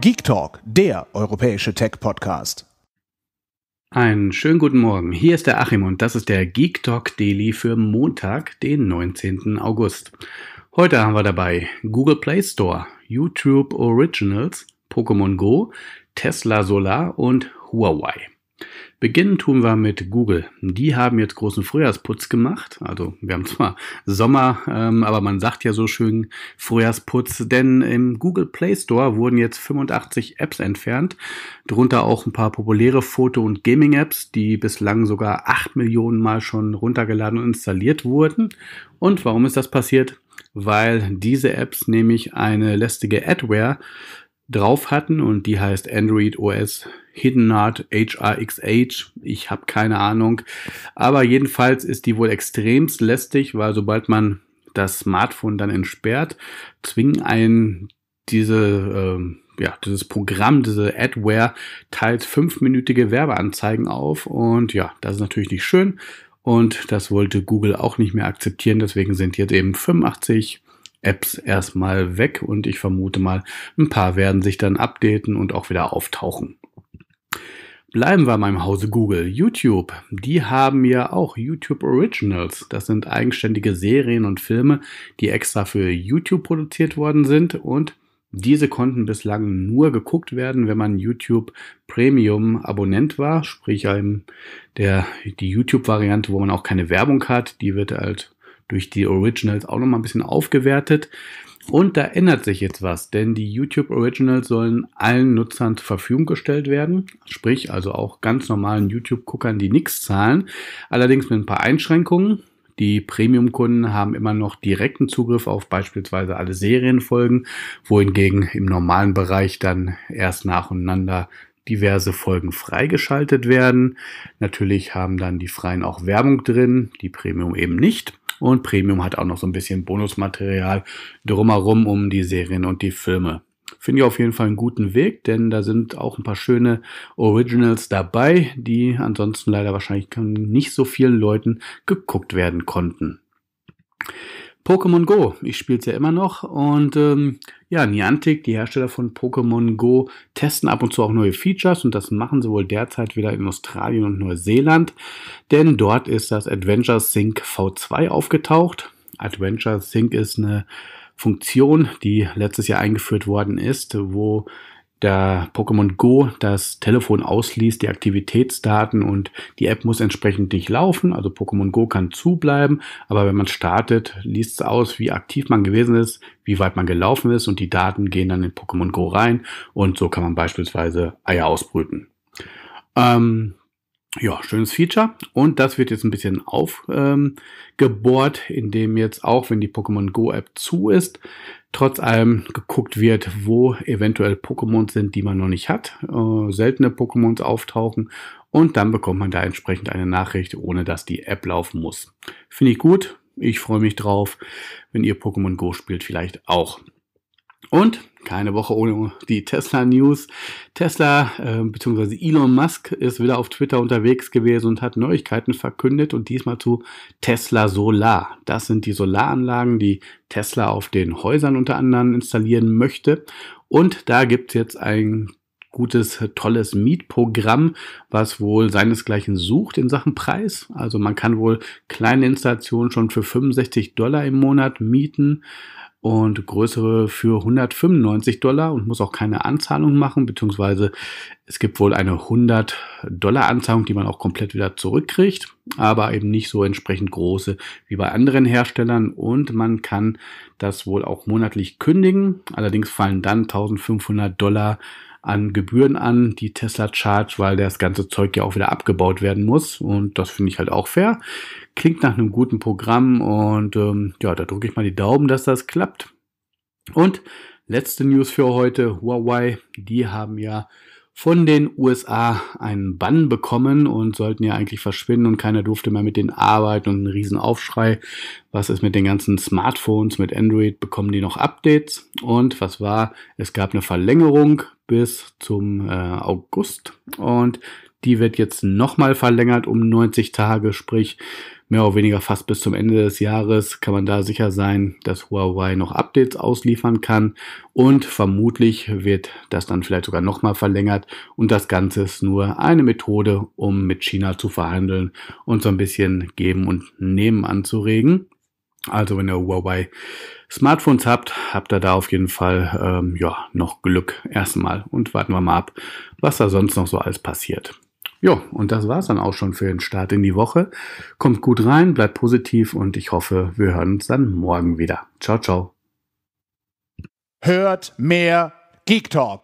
Geek Talk, der europäische Tech-Podcast. Einen schönen guten Morgen. Hier ist der Achim und das ist der Geek Talk Daily für Montag, den 19. August. Heute haben wir dabei Google Play Store, YouTube Originals, Pokémon Go, Tesla Solar und Huawei. Beginnen tun wir mit Google. Die haben jetzt großen Frühjahrsputz gemacht. Also wir haben zwar Sommer, ähm, aber man sagt ja so schön Frühjahrsputz, denn im Google Play Store wurden jetzt 85 Apps entfernt, darunter auch ein paar populäre Foto- und Gaming-Apps, die bislang sogar 8 Millionen Mal schon runtergeladen und installiert wurden. Und warum ist das passiert? Weil diese Apps nämlich eine lästige Adware drauf hatten und die heißt Android OS Hidden Heart HRXH. Ich habe keine Ahnung. Aber jedenfalls ist die wohl extremst lästig, weil sobald man das Smartphone dann entsperrt, zwingen einen diese, äh, ja, dieses Programm, diese Adware teils fünfminütige Werbeanzeigen auf. Und ja, das ist natürlich nicht schön. Und das wollte Google auch nicht mehr akzeptieren. Deswegen sind jetzt eben 85 Apps erstmal weg und ich vermute mal, ein paar werden sich dann updaten und auch wieder auftauchen. Bleiben wir mal im Hause Google. YouTube. Die haben ja auch YouTube Originals. Das sind eigenständige Serien und Filme, die extra für YouTube produziert worden sind und diese konnten bislang nur geguckt werden, wenn man YouTube Premium Abonnent war, sprich der, die YouTube-Variante, wo man auch keine Werbung hat. Die wird halt durch die Originals auch nochmal ein bisschen aufgewertet. Und da ändert sich jetzt was, denn die YouTube Originals sollen allen Nutzern zur Verfügung gestellt werden, sprich also auch ganz normalen YouTube-Guckern, die nichts zahlen, allerdings mit ein paar Einschränkungen. Die Premium-Kunden haben immer noch direkten Zugriff auf beispielsweise alle Serienfolgen, wohingegen im normalen Bereich dann erst nacheinander diverse Folgen freigeschaltet werden. Natürlich haben dann die Freien auch Werbung drin, die Premium eben nicht. Und Premium hat auch noch so ein bisschen Bonusmaterial drumherum um die Serien und die Filme. Finde ich auf jeden Fall einen guten Weg, denn da sind auch ein paar schöne Originals dabei, die ansonsten leider wahrscheinlich nicht so vielen Leuten geguckt werden konnten. Pokémon Go, ich spiele es ja immer noch und ähm, ja, Niantic, die Hersteller von Pokémon Go, testen ab und zu auch neue Features und das machen sie wohl derzeit wieder in Australien und Neuseeland denn dort ist das Adventure Sync V2 aufgetaucht. Adventure Sync ist eine Funktion, die letztes Jahr eingeführt worden ist, wo der Pokémon Go das Telefon ausliest, die Aktivitätsdaten und die App muss entsprechend nicht laufen. Also Pokémon Go kann zubleiben, aber wenn man startet, liest es aus, wie aktiv man gewesen ist, wie weit man gelaufen ist und die Daten gehen dann in Pokémon Go rein und so kann man beispielsweise Eier ausbrüten. Ähm, ja, schönes Feature. Und das wird jetzt ein bisschen aufgebohrt, ähm, indem jetzt auch, wenn die Pokémon Go App zu ist, trotz allem geguckt wird, wo eventuell Pokémon sind, die man noch nicht hat, äh, seltene Pokémons auftauchen. Und dann bekommt man da entsprechend eine Nachricht, ohne dass die App laufen muss. Finde ich gut. Ich freue mich drauf, wenn ihr Pokémon Go spielt, vielleicht auch. Und keine Woche ohne die Tesla News. Tesla äh, bzw. Elon Musk ist wieder auf Twitter unterwegs gewesen und hat Neuigkeiten verkündet und diesmal zu Tesla Solar. Das sind die Solaranlagen, die Tesla auf den Häusern unter anderem installieren möchte. Und da gibt es jetzt ein gutes, tolles Mietprogramm, was wohl seinesgleichen sucht in Sachen Preis. Also man kann wohl kleine Installationen schon für 65 Dollar im Monat mieten und größere für 195 Dollar und muss auch keine Anzahlung machen, beziehungsweise es gibt wohl eine 100 Dollar Anzahlung, die man auch komplett wieder zurückkriegt, aber eben nicht so entsprechend große wie bei anderen Herstellern und man kann das wohl auch monatlich kündigen. Allerdings fallen dann 1500 Dollar an Gebühren an, die Tesla charge, weil das ganze Zeug ja auch wieder abgebaut werden muss. Und das finde ich halt auch fair. Klingt nach einem guten Programm und ähm, ja, da drücke ich mal die Daumen, dass das klappt. Und letzte News für heute, Huawei, die haben ja von den USA einen Bann bekommen und sollten ja eigentlich verschwinden und keiner durfte mehr mit denen arbeiten und einen Riesenaufschrei. Was ist mit den ganzen Smartphones, mit Android, bekommen die noch Updates? Und was war? Es gab eine Verlängerung bis zum äh, August und die wird jetzt nochmal verlängert um 90 Tage, sprich mehr oder weniger fast bis zum Ende des Jahres kann man da sicher sein, dass Huawei noch Updates ausliefern kann und vermutlich wird das dann vielleicht sogar nochmal verlängert und das Ganze ist nur eine Methode, um mit China zu verhandeln und so ein bisschen geben und nehmen anzuregen. Also wenn ihr Huawei Smartphones habt, habt ihr da auf jeden Fall ähm, ja noch Glück erstmal und warten wir mal ab, was da sonst noch so alles passiert. Ja, und das war es dann auch schon für den Start in die Woche. Kommt gut rein, bleibt positiv und ich hoffe, wir hören uns dann morgen wieder. Ciao, ciao. Hört mehr Geek Talk.